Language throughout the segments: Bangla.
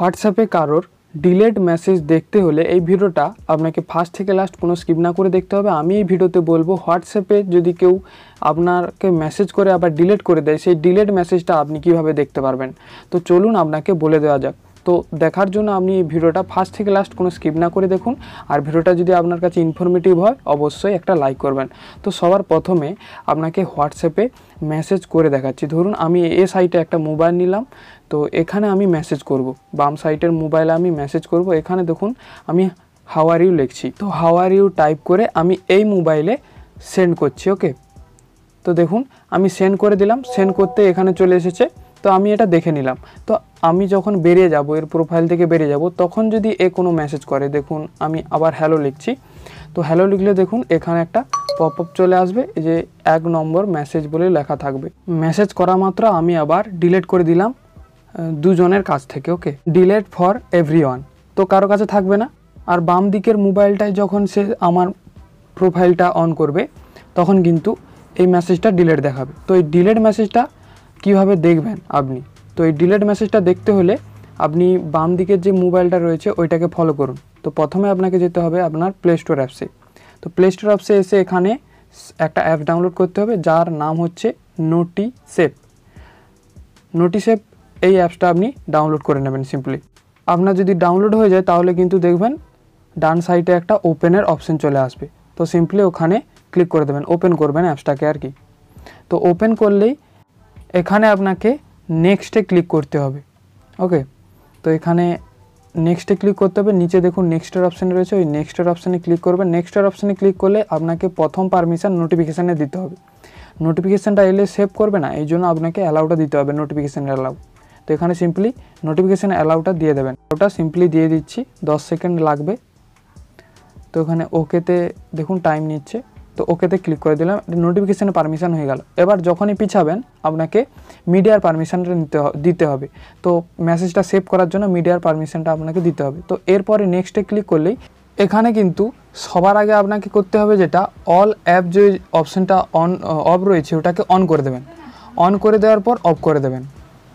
হোয়াটসঅ্যাপে কারোর ডিলেড মেসেজ দেখতে হলে এই ভিডিওটা আপনাকে ফার্স্ট থেকে লাস্ট কোনো স্কিপ না করে দেখতে হবে আমি এই ভিডিওতে বলবো হোয়াটসঅ্যাপে যদি কেউ আপনাকে মেসেজ করে আবার ডিলেট করে দেয় সেই ডিলেট মেসেজটা আপনি কিভাবে দেখতে পারবেন তো চলুন আপনাকে বলে দেওয়া যাক তো দেখার জন্য আপনি এই ভিডিওটা ফার্স্ট থেকে লাস্ট কোনো স্কিপ না করে দেখুন আর ভিডিওটা যদি আপনার কাছে ইনফরমেটিভ হয় অবশ্যই একটা লাইক করবেন তো সবার প্রথমে আপনাকে হোয়াটসঅ্যাপে মেসেজ করে দেখাচ্ছি ধরুন আমি এ সাইটে একটা মোবাইল নিলাম তো এখানে আমি মেসেজ করব বাম সাইটের মোবাইলে আমি মেসেজ করব এখানে দেখুন আমি হাওয়ার ইউ লিখছি তো হাওয়ার ইউ টাইপ করে আমি এই মোবাইলে সেন্ড করছি ওকে তো দেখুন আমি সেন্ড করে দিলাম সেন্ড করতে এখানে চলে এসেছে তো আমি এটা দেখে নিলাম তো আমি যখন বেরিয়ে যাব এর প্রোফাইল থেকে বেরিয়ে যাব তখন যদি এ কোনো মেসেজ করে দেখুন আমি আবার হ্যালো লিখছি তো হ্যালো লিখলে দেখুন এখানে একটা পপ আপ চলে আসবে যে এক নম্বর মেসেজ বলে লেখা থাকবে মেসেজ করা মাত্র আমি আবার ডিলেট করে দিলাম দুজনের কাছ থেকে ওকে ডিলেট ফর এভরি তো কারো কাছে থাকবে না আর বাম দিকের মোবাইলটায় যখন সে আমার প্রোফাইলটা অন করবে তখন কিন্তু এই মেসেজটা ডিলেট দেখাবে তো এই ডিলেট মেসেজটা কিভাবে দেখবেন আপনি তো এই ডিলেট মেসেজটা দেখতে হলে আপনি বাম দিকের যে মোবাইলটা রয়েছে ওইটাকে ফলো করুন তো প্রথমে আপনাকে যেতে হবে আপনার প্লে স্টোর অ্যাপসে তো প্লে স্টোর অ্যাপসে এসে এখানে একটা অ্যাপ ডাউনলোড করতে হবে যার নাম হচ্ছে নোটি সেপ নোটি সেপ এই অ্যাপসটা আপনি ডাউনলোড করে নেবেন সিম্পলি আপনার যদি ডাউনলোড হয়ে যায় তাহলে কিন্তু দেখবেন ডান সাইডে একটা ওপেনের অপশন চলে আসবে তো সিম্পলি ওখানে ক্লিক করে দেবেন ওপেন করবেন অ্যাপসটাকে আর কি তো ওপেন করলেই এখানে আপনাকে নেক্সটে ক্লিক করতে হবে ওকে তো এখানে নেক্সটে ক্লিক করতে হবে নিচে দেখুন নেক্সটের অপশানে রয়েছে ওই নেক্সটের অপশানে ক্লিক করবেন নেক্সটের অপশানে ক্লিক করলে আপনাকে প্রথম পারমিশান নোটিফিকেশানে দিতে হবে নোটিফিকেশানটা এলে সেভ করবে না এই জন্য আপনাকে অ্যালাউটা দিতে হবে নোটিফিকেশান অ্যালাউ তো এখানে সিম্পলি নোটিফিকেশান অ্যালাউটা দিয়ে দেবেন ওটা সিম্পলি দিয়ে দিচ্ছি দশ সেকেন্ড লাগবে তো এখানে ওকেতে দেখুন টাইম নিচ্ছে তো ওকেতে ক্লিক করে দিলাম নোটিফিকেশানে পারমিশান হয়ে গেল এবার যখনই পিছাবেন আপনাকে মিডিয়ার পারমিশানটা নিতে দিতে হবে তো মেসেজটা সেভ করার জন্য মিডিয়ার পারমিশানটা আপনাকে দিতে হবে তো এরপরে নেক্সটে ক্লিক করলেই এখানে কিন্তু সবার আগে আপনাকে করতে হবে যেটা অল অ্যাপ যে অপশানটা অন অফ রয়েছে ওটাকে অন করে দেবেন অন করে দেওয়ার পর অফ করে দেবেন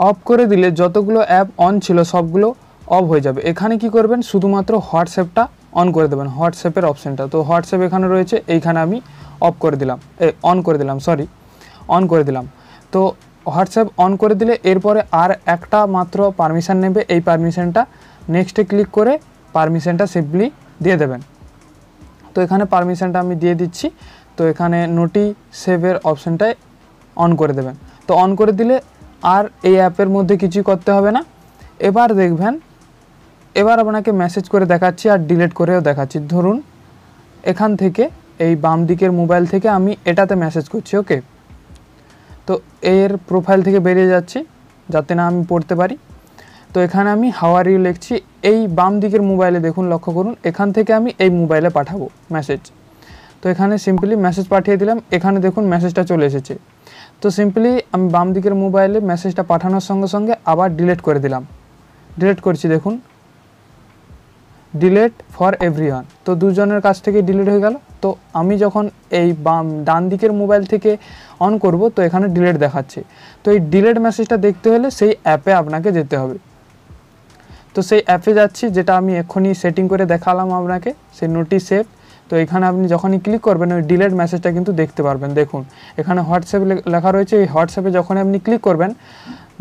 অফ করে দিলে যতগুলো অ্যাপ অন ছিল সবগুলো অফ হয়ে যাবে এখানে কি করবেন শুধুমাত্র হোয়াটসঅ্যাপটা অন করে দেবেন হোয়াটসঅ্যাপের অপশানটা তো হোয়াটসঅ্যাপ এখানে রয়েছে এইখানে আমি অফ করে দিলাম এ অন করে দিলাম সরি অন করে দিলাম তো হোয়াটসঅ্যাপ অন করে দিলে এরপরে আর একটা মাত্র পারমিশান নেবে এই পারমিশানটা নেক্সটে ক্লিক করে পারমিশানটা সিম্পলি দিয়ে দেবেন তো এখানে পারমিশানটা আমি দিয়ে দিচ্ছি তো এখানে নোটি সেভের অপশানটায় অন করে দেবেন তো অন করে দিলে আর এই অ্যাপের মধ্যে কিছু করতে হবে না এবার দেখবেন এবার আপনাকে মেসেজ করে দেখাচ্ছি আর ডিলেট করেও দেখাচ্ছি ধরুন এখান থেকে এই বাম দিকের মোবাইল থেকে আমি এটাতে মেসেজ করছি ওকে তো এর প্রোফাইল থেকে বেরিয়ে যাচ্ছি যাতে না আমি পড়তে পারি তো এখানে আমি হাওয়ার ইউ লিখছি এই বাম দিকের মোবাইলে দেখুন লক্ষ্য করুন এখান থেকে আমি এই মোবাইলে পাঠাবো মেসেজ তো এখানে সিম্পলি মেসেজ পাঠিয়ে দিলাম এখানে দেখুন মেসেজটা চলে এসেছে তো সিম্পলি আমি বাম দিকের মোবাইলে মেসেজটা পাঠানোর সঙ্গে সঙ্গে আবার ডিলেট করে দিলাম ডিলেট করছি দেখুন ডিলেট ফর এভরিওয়ান তো দুজনের কাছ থেকে ডিলেট হয়ে গেল তো আমি যখন এই বাম ডান দিকের মোবাইল থেকে অন করব তো এখানে ডিলেট দেখাচ্ছে তো এই ডিলেট মেসেজটা দেখতে হলে সেই অ্যাপে আপনাকে যেতে হবে তো সেই অ্যাপে যাচ্ছি যেটা আমি এক্ষুনি সেটিং করে দেখালাম আপনাকে সেই নোটিস সেভ তো এখানে আপনি যখনই ক্লিক করবেন ওই ডিলেট মেসেজটা কিন্তু দেখতে পারবেন দেখুন এখানে হোয়াটসঅ্যাপ লেখা রয়েছে এই হোয়াটসঅ্যাপে যখন আপনি ক্লিক করবেন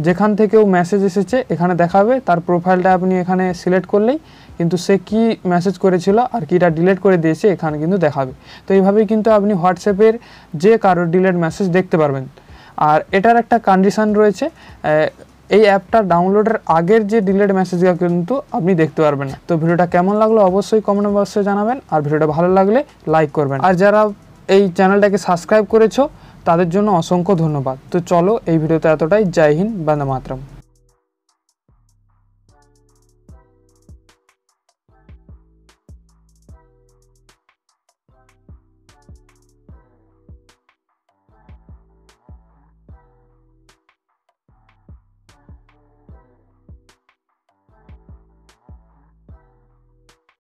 যেখান থেকেও মেসেজ এসেছে এখানে দেখাবে তার প্রোফাইলটা আপনি এখানে সিলেক্ট করলেই কিন্তু সে কি মেসেজ করেছিল আর কিটা ডিলেট করে দিয়েছে এখানে কিন্তু দেখাবে তো এইভাবেই কিন্তু আপনি হোয়াটসঅ্যাপের যে কারোর ডিলেট মেসেজ দেখতে পারবেন আর এটার একটা কন্ডিশান রয়েছে এই অ্যাপটা ডাউনলোডের আগের যে ডিলেট মেসেজগুলো কিন্তু আপনি দেখতে পারবেন তো ভিডিওটা কেমন লাগলো অবশ্যই কমেন্ট বক্সে জানাবেন আর ভিডিওটা ভালো লাগলে লাইক করবেন আর যারা এই চ্যানেলটাকে সাবস্ক্রাইব করেছো তাদের জন্য অসংখ্য ধন্যবাদ তো চলো এই ভিডিওতে এতটাই জয় হিন্দ বন্দে মাতরম